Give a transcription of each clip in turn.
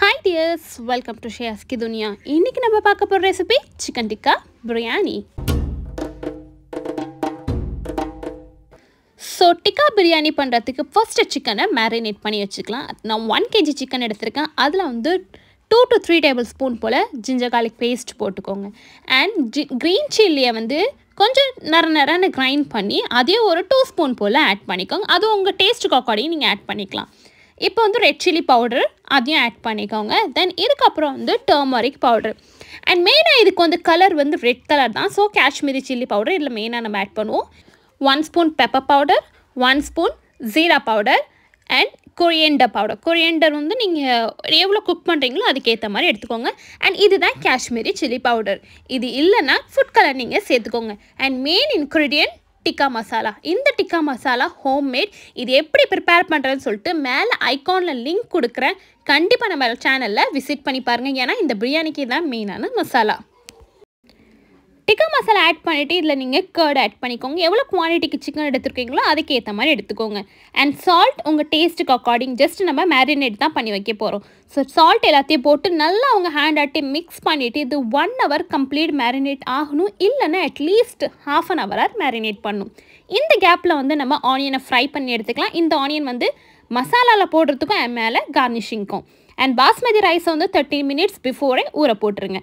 hi dears welcome to அஸ்கி துனியா இன்னைக்கு நம்ம பார்க்க போகிற recipe chicken tikka biryani so tikka biryani பண்ணுறதுக்கு ஃபஸ்ட்டு சிக்கனை மேரினேட் பண்ணி வச்சுக்கலாம் நான் ஒன் கேஜி சிக்கன் எடுத்திருக்கேன் அதில் வந்து two to three tablespoon போல் ஜிஞ்சர் கார்லிக் பேஸ்ட் போட்டுக்கோங்க அண்ட் ஜி க்ரீன் சில்லியை வந்து கொஞ்சம் நிற நிறன்னு கிரைண்ட் பண்ணி அதே ஒரு டூ ஸ்பூன் போல் ஆட் பண்ணிக்கோங்க அது உங்கள் டேஸ்ட்டுக்கு அக்கார்டிங் நீங்கள் ஆட் பண்ணிக்கலாம் இப்போ வந்து ரெட் சில்லி பவுடர் அதையும் ஆட் பண்ணிக்கோங்க தென் இதுக்கப்புறம் வந்து டர்மரிக் பவுடர் அண்ட் மெயினாக இதுக்கு வந்து கலர் வந்து ரெட் கலர் தான் ஸோ காஷ்மீரி சில்லி பவுடர் இதில் மெயினாக நம்ம ஆட் பண்ணுவோம் one spoon pepper powder one spoon jeera powder and coriander powder coriander வந்து நீங்கள் எவ்வளோ குக் பண்ணுறீங்களோ அதுக்கேற்ற மாதிரி எடுத்துக்கோங்க அண்ட் இதுதான் காஷ்மீரி சில்லி பவுடர் இது இல்லைன்னா ஃபுட் கலர் நீங்கள் சேர்த்துக்கோங்க and main ingredient tikka masala இந்த டிக்கா மசாலா ஹோம்மேட் இது எப்படி ப்ரிப்பேர் பண்ணுறதுன்னு சொல்லிட்டு மேலே ஐக்கானில் லிங்க் கொடுக்குறேன் கண்டிப்பாக நம்ம சேனலில் விசிட் பண்ணி பாருங்கள் ஏன்னா இந்த பிரியாணிக்கு தான் மெயினான மசாலா டிக்கா மசாலா ஆட் பண்ணிவிட்டு இதில் நீங்கள் கேர்டு ஆட் பண்ணிக்கோங்க எவ்வளோ குவான்டிட்டிக்கு சிக்கன் எடுத்துருக்கீங்களோ அதுக்கேற்ற மாதிரி எடுத்துக்கோங்க அண்ட் சால்ட் உங்கள் டேஸ்ட்டுக்கு அக்கார்டிங் ஜஸ்ட் நம்ம மேரினேட் தான் பண்ணி வைக்க போகிறோம் ஸோ சால்ட் எல்லாத்தையும் போட்டு நல்லா அவங்க ஹேண்ட் ஆட்டி மிக்ஸ் பண்ணிவிட்டு இது ஒன் ஹவர் கம்ப்ளீட் மேரினேட் ஆகணும் இல்லைன்னா அட்லீஸ்ட் ஹாஃப் அன் ஹவராக மேரினேட் பண்ணும் இந்த கேப்பில் வந்து நம்ம ஆனியனை ஃப்ரை பண்ணி எடுத்துக்கலாம் இந்த ஆனியன் வந்து மசாலாவில் போடுறதுக்கும் மேலே கார்னிஷிங்க்கும் அண்ட் பாஸ்மதி ரைஸை வந்து தேர்ட்டி மினிட்ஸ் பிஃபோரே ஊற போட்டுருங்க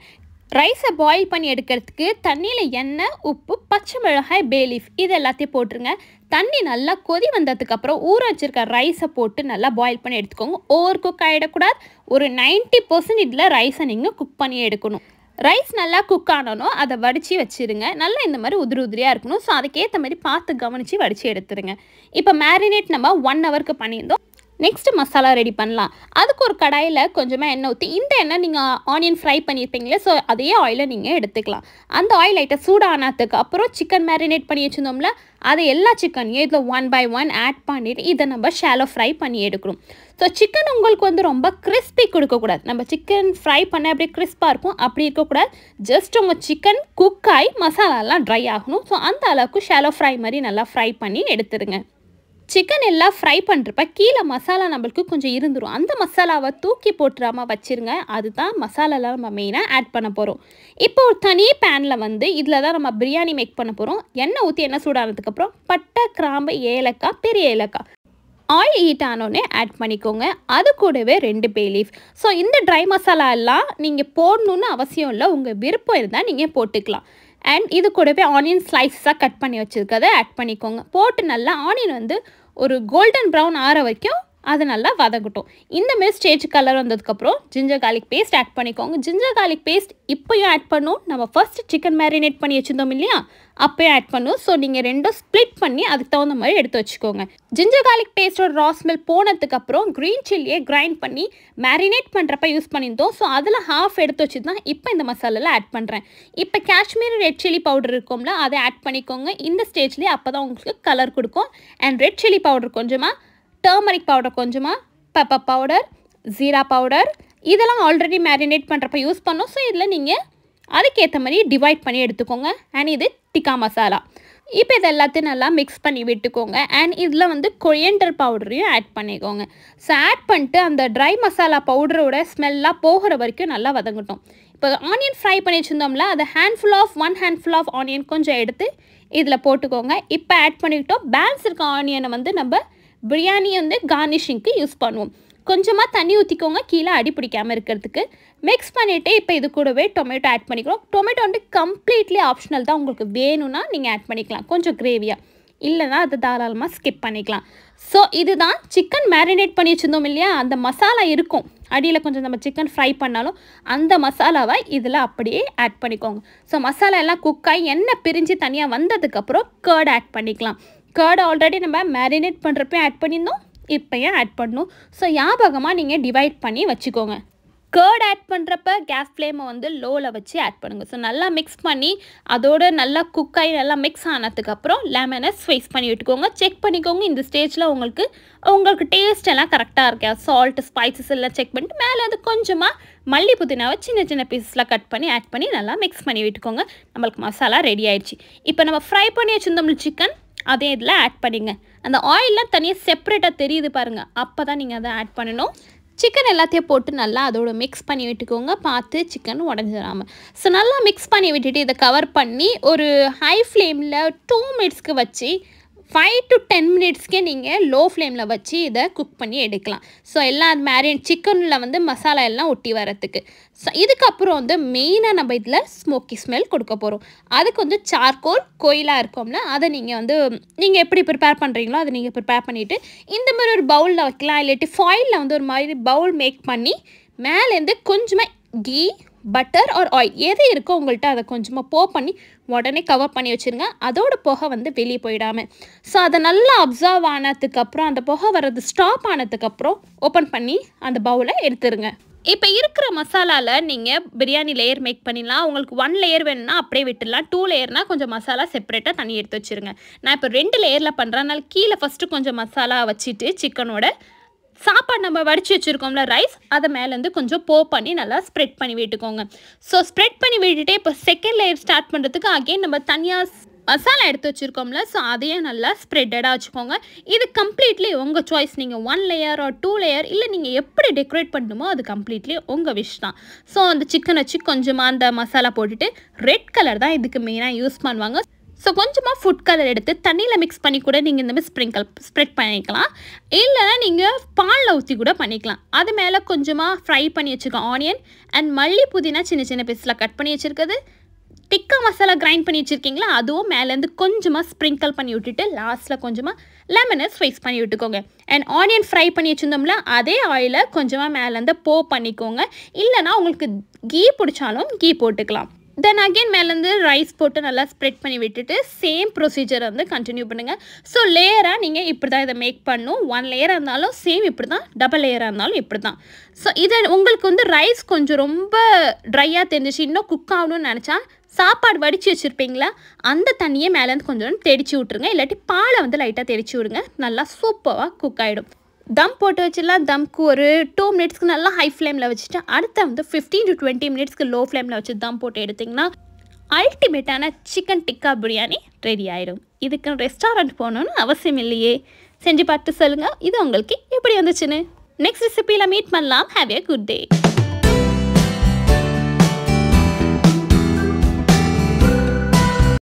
ரைஸை பாயில் பண்ணி எடுக்கிறதுக்கு தண்ணியில் எண்ணெய் உப்பு பச்சை மிளகாய் பேலீஃப் இது எல்லாத்தையும் போட்டுருங்க தண்ணி நல்லா கொதி வந்ததுக்கப்புறம் ஊற வச்சுருக்க ரைஸை போட்டு நல்லா பாயில் பண்ணி எடுத்துக்கோங்க ஓவர் குக் ஆகிடக்கூடாது ஒரு நைன்ட்டி பர்சன்ட் இதில் ரைஸை நீங்கள் குக் பண்ணி எடுக்கணும் ரைஸ் நல்லா குக் ஆனணும் அதை வடித்து வச்சுருங்க நல்லா இந்த மாதிரி உதிரி உதிரியாக இருக்கணும் ஸோ அதுக்கேற்ற மாதிரி பார்த்து கவனித்து வடித்து எடுத்துருங்க இப்போ மேரினேட் நம்ம ஒன் ஹவருக்கு பண்ணியிருந்தோம் நெக்ஸ்ட் மசாலா ரெடி பண்ணலாம் அதுக்கு ஒரு கடாயில் கொஞ்சமாக எண்ணெய் ஊற்றி இந்த எண்ணெய் நீங்கள் ஆனியன் ஃப்ரை பண்ணியிருப்பீங்களே ஸோ அதே ஆயிலை நீங்கள் எடுத்துக்கலாம் அந்த ஆயில் ஐட்டம் சூடானதுக்கு அப்புறம் சிக்கன் மேரினேட் பண்ணி வச்சுருந்தோம்ல அதை எல்லா சிக்கனையும் இதில் ஒன் பை ஒன் ஆட் பண்ணிவிட்டு இதை நம்ம ஷேலோ ஃப்ரை பண்ணி எடுக்கணும் ஸோ சிக்கன் உங்களுக்கு வந்து ரொம்ப கிறிஸ்பி கொடுக்கக்கூடாது நம்ம சிக்கன் ஃப்ரை பண்ண அப்படியே கிறிஸ்பாக இருக்கும் அப்படி இருக்கக்கூடாது ஜஸ்ட் உங்கள் சிக்கன் குக் ஆகி மசாலாலாம் ட்ரை ஆகணும் ஸோ அந்த அளவுக்கு ஷாலோ ஃப்ரை மாதிரி நல்லா ஃப்ரை பண்ணி எடுத்துருங்க சிக்கன் எல்லாம் ஃப்ரை பண்ணுறப்ப கீழே மசாலா நம்மளுக்கு கொஞ்சம் இருந்துடும் அந்த மசாலாவை தூக்கி போட்டுறாமல் வச்சுருங்க அதுதான் மசாலாலாம் நம்ம மெயினாக ஆட் பண்ண போகிறோம் இப்போ ஒரு தனி பேனில் வந்து இதில் தான் நம்ம பிரியாணி மேக் பண்ண போகிறோம் எண்ணெய் ஊற்றி எண்ணெய் சூடானதுக்கப்புறம் பட்டை கிராம்பு ஏலக்காய் பெரிய ஏலக்காய் ஆயில் ஹீட் ஆனோடனே ஆட் பண்ணிக்கோங்க அது கூடவே ரெண்டு பே லீஃப் ஸோ இந்த ட்ரை மசாலா எல்லாம் நீங்கள் போடணுன்னு அவசியம் இல்லை உங்கள் விருப்பம் இருந்தால் நீங்கள் போட்டுக்கலாம் அண்ட் இது கூடவே ஆனியன் ஸ்லைஸாக கட் பண்ணி வச்சுருக்கதை ஆட் பண்ணிக்கோங்க போட்டு நல்லா ஆனியன் வந்து ஒரு கோல்டன் ப்ரௌன் ஆற வரைக்கும் அது நல்லா வதங்கட்டும் இந்தமாரி ஸ்டேஜ் கலர் வந்ததுக்கப்புறம் ஜிஞ்சர் கார்லிக் பேஸ்ட் ஆட் பண்ணிக்கோங்க ஜிஞ்சர் கார்லிக் பேஸ்ட் இப்போயும் ஆட் பண்ணும் நம்ம ஃபஸ்ட் சிக்கன் மேரினேட் பண்ணி வச்சுருந்தோம் இல்லையா அப்போயும் ஆட் பண்ணும் ஸோ நீங்கள் ரெண்டும் ஸ்ப்ளிட் பண்ணி அதுக்கு தகுந்த மாதிரி எடுத்து வச்சுக்கோங்க ஜிஞ்சர் கார்லிக் பேஸ்டோட ரா ஸ்மெல் போனதுக்கப்புறம் க்ரீன் சில்லியை கிரைண்ட் பண்ணி மேரினேட் பண்ணுறப்ப யூஸ் பண்ணியிருந்தோம் ஸோ அதில் ஹாஃப் எடுத்து வச்சு தான் இப்போ இந்த மசாலாவில் ஆட் பண்ணுறேன் இப்போ காஷ்மீர் ரெட் சில்லி பவுடர் இருக்கும்ல அதை ஆட் பண்ணிக்கோங்க இந்த ஸ்டேஜ்லேயே அப்போ தான் உங்களுக்கு கலர் கொடுக்கும் அண்ட் ரெட் சில்லி பவுடர் கொஞ்சமாக டர்மரிக் பவுடர் கொஞ்சமாக பெப்பர் பவுடர் ஜீரா பவுடர் இதெல்லாம் ஆல்ரெடி மேரினேட் பண்ணுறப்ப யூஸ் பண்ணோம் ஸோ இதில் நீங்கள் அதுக்கேற்ற மாதிரி டிவைட் பண்ணி எடுத்துக்கோங்க அண்ட் இது டிக்கா மசாலா இப்போ இது எல்லாத்தையும் நல்லா மிக்ஸ் பண்ணி விட்டுக்கோங்க அண்ட் இதில் வந்து கொரியண்டர் பவுடரையும் ஆட் பண்ணிக்கோங்க ஸோ ஆட் பண்ணிட்டு அந்த ட்ரை மசாலா பவுடரோட ஸ்மெல்லாம் போகிற வரைக்கும் நல்லா வதங்கட்டும் இப்போ ஆனியன் ஃப்ரை பண்ணி வச்சுருந்தோம்ல அதை handful of one handful of onion கொஞ்சம் எடுத்து இதில் போட்டுக்கோங்க இப்போ ஆட் பண்ணிக்கிட்டோம் பேன்ஸ் இருக்க ஆனியனை வந்து நம்ம பிரியாணி வந்து கார்னிஷிங்க்கு யூஸ் பண்ணுவோம் கொஞ்சமாக தண்ணி ஊற்றிக்கோங்க கீழே அடி பிடிக்காமல் இருக்கிறதுக்கு மிக்ஸ் பண்ணிவிட்டு இப்போ இது கூடவே டொமேட்டோ ஆட் பண்ணிக்கிறோம் டொமேட்டோ வந்து கம்ப்ளீட்லி ஆப்ஷனல் தான் உங்களுக்கு வேணும்னா நீங்கள் ஆட் பண்ணிக்கலாம் கொஞ்சம் கிரேவியாக இல்லைனா அதை தாராளமாக ஸ்கிப் பண்ணிக்கலாம் ஸோ இதுதான் சிக்கன் மேரினேட் பண்ணி வச்சுருந்தோம் இல்லையா அந்த மசாலா இருக்கும் அடியில் கொஞ்சம் நம்ம சிக்கன் ஃப்ரை பண்ணாலும் அந்த மசாலாவை இதில் அப்படியே ஆட் பண்ணிக்கோங்க ஸோ மசாலா எல்லாம் குக்காகி எண்ணெய் பிரிஞ்சு தனியாக வந்ததுக்கப்புறம் கேர்ட் ஆட் பண்ணிக்கலாம் கேர்டு ஆல்ரெடி நம்ம மேரினேட் பண்ணுறப்ப ஆட் பண்ணியிருந்தோம் இப்போயும் ஆட் பண்ணணும் ஸோ ஞாபகமாக நீங்கள் டிவைட் பண்ணி வச்சுக்கோங்க கேர்ட் ஆட் பண்ணுறப்ப கேஸ் ஃப்ளேமை வந்து லோவில் வச்சு ஆட் பண்ணுங்கள் ஸோ நல்லா மிக்ஸ் பண்ணி அதோடு நல்லா குக் ஆகி நல்லா மிக்ஸ் ஆனதுக்கப்புறம் லெமனை ஸ்வைஸ் பண்ணி விட்டுக்கோங்க செக் பண்ணிக்கோங்க இந்த ஸ்டேஜில் உங்களுக்கு உங்களுக்கு டேஸ்ட் எல்லாம் கரெக்டாக இருக்கா சால்ட்டு ஸ்பைசஸ் எல்லாம் செக் பண்ணிட்டு மேலே அது கொஞ்சமாக மல்லி புதினாவை சின்ன சின்ன பீசஸில் கட் பண்ணி ஆட் பண்ணி நல்லா மிக்ஸ் பண்ணி விட்டுக்கோங்க நம்மளுக்கு மசாலா ரெடி ஆயிடுச்சு இப்போ நம்ம ஃப்ரை பண்ணி வச்சுருந்தோம்ல சிக்கன் அதே இதில் ஆட் பண்ணிங்க அந்த ஆயிலெலாம் தனியாக செப்ரேட்டாக தெரியுது பாருங்கள் அப்போ தான் நீங்கள் அதை ஆட் பண்ணணும் சிக்கன் எல்லாத்தையும் போட்டு நல்லா அதோட மிக்ஸ் பண்ணி விட்டுக்கோங்க பார்த்து சிக்கன் உடஞ்சிடாமல் ஸோ நல்லா மிக்ஸ் பண்ணி விட்டுட்டு இதை கவர் பண்ணி ஒரு ஹை ஃப்ளேமில் டூ மினிட்ஸ்க்கு வச்சு ஃபைவ் டு டென் மினிட்ஸ்க்கே நீங்கள் லோ ஃப்ளேமில் வச்சு இதை குக் பண்ணி எடுக்கலாம் ஸோ எல்லாம் அது மேரின் சிக்கனில் வந்து மசாலா எல்லாம் ஒட்டி வரத்துக்கு ஸோ இதுக்கப்புறம் வந்து மெயினாக நம்ம இதில் ஸ்மோக்கி ஸ்மெல் கொடுக்க போகிறோம் அதுக்கு வந்து சார்கோல் கோயிலாக இருக்கோம்ல அதை நீங்கள் வந்து நீங்கள் எப்படி ப்ரிப்பேர் பண்ணுறீங்களோ அதை நீங்கள் ப்ரிப்பேர் பண்ணிவிட்டு இந்த மாதிரி ஒரு பவுலில் வைக்கலாம் இல்லாட்டி ஃபாயிலில் வந்து ஒரு மாதிரி பவுல் மேக் பண்ணி மேலேருந்து கொஞ்சமாக கீ பட்டர் ஆர் ஆயில் எது இருக்கோ உங்கள்கிட்ட அதை கொஞ்சமாக போ பண்ணி உடனே கவர் பண்ணி வச்சுருங்க அதோட புகை வந்து வெளியே போயிடாமல் ஸோ அதை நல்லா அப்சர்வ் ஆனதுக்கப்புறம் அந்த புகை வர்றது ஸ்டாப் ஆனதுக்கப்புறம் ஓப்பன் பண்ணி அந்த பவுலை எடுத்துருங்க இப்போ இருக்கிற மசாலாவில் நீங்கள் பிரியாணி லேயர் மேக் பண்ணிடலாம் உங்களுக்கு ஒன் லேயர் வேணும்னா அப்படியே விட்டுடலாம் டூ லேயர்னால் கொஞ்சம் மசாலா செப்பரேட்டாக தண்ணி எடுத்து வச்சுருங்க நான் இப்போ ரெண்டு லேயரில் பண்ணுறேன் அதனால் கீழே ஃபஸ்ட்டு கொஞ்சம் மசாலா வச்சுட்டு சிக்கனோட சாப்பாடு நம்ம வடித்து வச்சுருக்கோம்ல ரைஸ் அதை மேலேருந்து கொஞ்சம் போ பண்ணி நல்லா ஸ்ப்ரெட் பண்ணி விட்டுக்கோங்க ஸோ ஸ்ப்ரெட் பண்ணி விட்டுட்டு இப்போ செகண்ட் லேயர் ஸ்டார்ட் பண்ணுறதுக்கு அகெயின் நம்ம தனியாக மசாலா எடுத்து வச்சுருக்கோம்ல ஸோ அதையே நல்லா ஸ்ப்ரெட்டடாக வச்சுக்கோங்க இது கம்ப்ளீட்லி உங்கள் சாய்ஸ் நீங்கள் one layer or two layer இல்லை நீங்கள் எப்படி டெக்கரேட் பண்ணணுமோ அது கம்ப்ளீட்லி உங்கள் விஷ் தான் ஸோ அந்த சிக்கன் வச்சு கொஞ்சமாக அந்த மசாலா போட்டுட்டு ரெட் கலர் தான் இதுக்கு மெயினாக யூஸ் பண்ணுவாங்க ஸோ கொஞ்சமாக ஃபுட் கலர் எடுத்து தண்ணியில் மிக்ஸ் பண்ணி கூட நீங்கள் இந்த மாதிரி ஸ்ப்ரிங்கல் ஸ்ப்ரெட் பண்ணிக்கலாம் இல்லைனா நீங்கள் பாலில் ஊற்றி கூட பண்ணிக்கலாம் அது மேலே கொஞ்சமாக ஃப்ரை பண்ணி வச்சுருக்கோம் ஆனியன் அண்ட் மல்லி புதினா சின்ன சின்ன பீஸில் கட் பண்ணி வச்சுருக்கிறது டிக்கா மசாலா கிரைண்ட் பண்ணி வச்சுருக்கீங்களா அதுவும் மேலேருந்து கொஞ்சமாக ஸ்ப்ரிங்கிள் பண்ணி விட்டுட்டு லாஸ்ட்டில் கொஞ்சமாக லெமனை ஸ்வைஸ் பண்ணி விட்டுக்கோங்க அண்ட் ஆனியன் ஃப்ரை பண்ணி வச்சுருந்தோம்ல அதே ஆயிலை கொஞ்சமாக மேலேருந்து போ பண்ணிக்கோங்க இல்லைனா உங்களுக்கு கீ பிடிச்சாலும் கீ போட்டுக்கலாம் தென் அகெயின் மேலேருந்து ரைஸ் போட்டு நல்லா ஸ்ப்ரெட் பண்ணி விட்டுட்டு சேம் ப்ரொசீஜர் வந்து கண்டினியூ பண்ணுங்கள் ஸோ லேயராக நீங்கள் இப்படி தான் இதை மேக் பண்ணும் ஒன் லேயராக இருந்தாலும் சேம் இப்படி தான் டபுள் லேயராக இருந்தாலும் இப்படி தான் ஸோ இதை உங்களுக்கு வந்து ரைஸ் கொஞ்சம் ரொம்ப ட்ரையாக தெரிஞ்சிச்சு இன்னும் குக் ஆகணும்னு நினச்சா சாப்பாடு வடித்து வச்சுருப்பீங்களா அந்த தண்ணியை மேலேருந்து கொஞ்சம் தெடிச்சு விட்ருங்க இல்லாட்டி பாலை வந்து லைட்டாக தெடிச்சு விடுங்க நல்லா சூப்பராக குக் ஆகிடும் தம் போட்டு வச்சிடலாம் தம்க்கு ஒரு டூ மினிட்ஸ்க்கு நல்லா ஹை ஃப்ளேமில் வச்சுட்டு அடுத்த வந்து ஃபிஃப்டீன் டு டுவெண்ட்டி மினிட்ஸ்க்கு லோ ஃப்ளேமில் வச்சு தம் போட்டு எடுத்திங்கன்னா அல்டிமேட்டான சிக்கன் டிக்கா பிரியாணி ரெடி ஆயிடும் இதுக்கு ரெஸ்டாரண்ட் போகணுன்னு அவசியம் இல்லையே செஞ்சு பார்த்து சொல்லுங்கள் இது உங்களுக்கு எப்படி வந்துச்சுன்னு நெக்ஸ்ட் ரெசிபியில் மீட் பண்ணலாம் ஹாவ் ஏ குட் டே